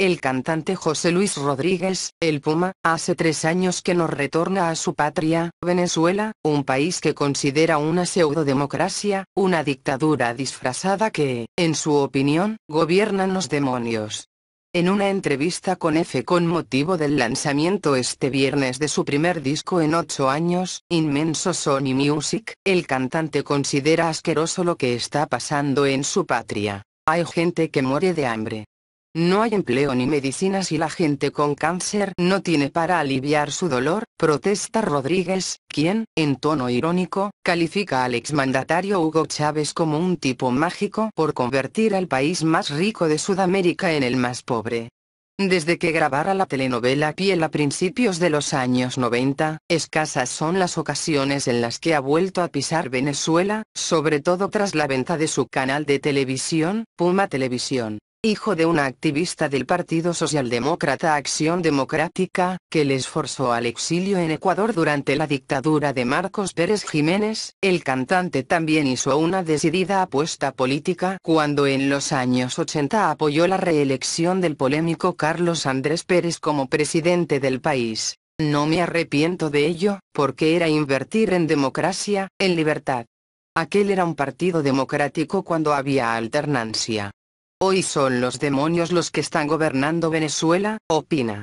el cantante José Luis Rodríguez, el Puma, hace tres años que nos retorna a su patria, Venezuela, un país que considera una pseudodemocracia, una dictadura disfrazada que, en su opinión, gobiernan los demonios. En una entrevista con F con motivo del lanzamiento este viernes de su primer disco en ocho años, Inmenso Sony Music, el cantante considera asqueroso lo que está pasando en su patria. Hay gente que muere de hambre. No hay empleo ni medicinas y la gente con cáncer no tiene para aliviar su dolor, protesta Rodríguez, quien, en tono irónico, califica al exmandatario Hugo Chávez como un tipo mágico por convertir al país más rico de Sudamérica en el más pobre. Desde que grabara la telenovela Piel a principios de los años 90, escasas son las ocasiones en las que ha vuelto a pisar Venezuela, sobre todo tras la venta de su canal de televisión, Puma Televisión hijo de una activista del Partido Socialdemócrata Acción Democrática, que le forzó al exilio en Ecuador durante la dictadura de Marcos Pérez Jiménez, el cantante también hizo una decidida apuesta política cuando en los años 80 apoyó la reelección del polémico Carlos Andrés Pérez como presidente del país. No me arrepiento de ello, porque era invertir en democracia, en libertad. Aquel era un partido democrático cuando había alternancia. Hoy son los demonios los que están gobernando Venezuela, opina.